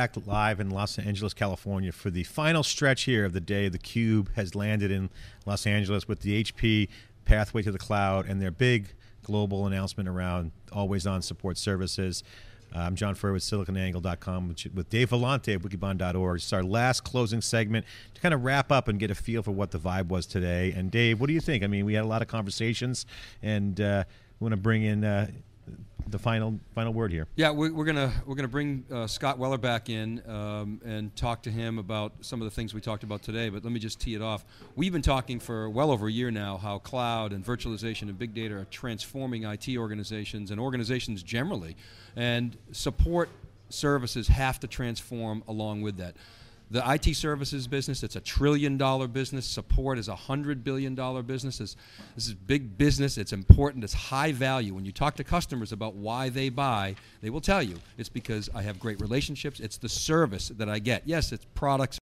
back live in Los Angeles, California for the final stretch here of the day. The Cube has landed in Los Angeles with the HP Pathway to the Cloud and their big global announcement around always on support services. Uh, I'm John Furrier with siliconangle.com with Dave Vellante at wikibon.org. It's our last closing segment to kind of wrap up and get a feel for what the vibe was today. And Dave, what do you think? I mean, we had a lot of conversations, and uh, we want to bring in uh, the final final word here. Yeah, we're, we're gonna we're gonna bring uh, Scott Weller back in um, and talk to him about some of the things we talked about today. But let me just tee it off. We've been talking for well over a year now how cloud and virtualization and big data are transforming IT organizations and organizations generally, and support services have to transform along with that. The IT services business, it's a trillion dollar business. Support is a hundred billion dollar business. this is big business. It's important. It's high value. When you talk to customers about why they buy, they will tell you it's because I have great relationships. It's the service that I get. Yes, it's products.